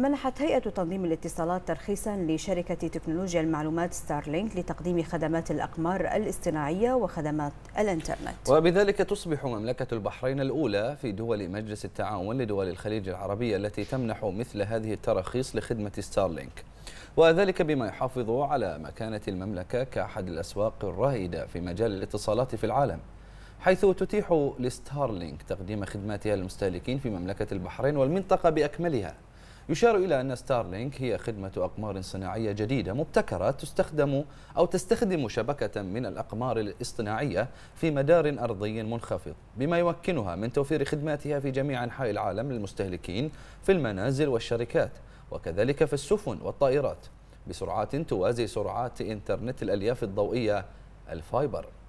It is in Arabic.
منحت هيئة تنظيم الاتصالات ترخيصا لشركة تكنولوجيا المعلومات ستارلينك لتقديم خدمات الأقمار الاصطناعية وخدمات الإنترنت وبذلك تصبح مملكة البحرين الأولى في دول مجلس التعاون لدول الخليج العربية التي تمنح مثل هذه التراخيص لخدمة ستارلينك وذلك بما يحافظ على مكانة المملكة كأحد الأسواق الرائدة في مجال الاتصالات في العالم حيث تتيح لستارلينك تقديم خدماتها للمستهلكين في مملكة البحرين والمنطقة بأكملها يشار إلى أن ستارلينك هي خدمة أقمار صناعية جديدة مبتكرة تستخدم أو تستخدم شبكة من الأقمار الاصطناعية في مدار أرضي منخفض بما يمكنها من توفير خدماتها في جميع أنحاء العالم للمستهلكين في المنازل والشركات وكذلك في السفن والطائرات بسرعات توازي سرعات إنترنت الألياف الضوئية الفايبر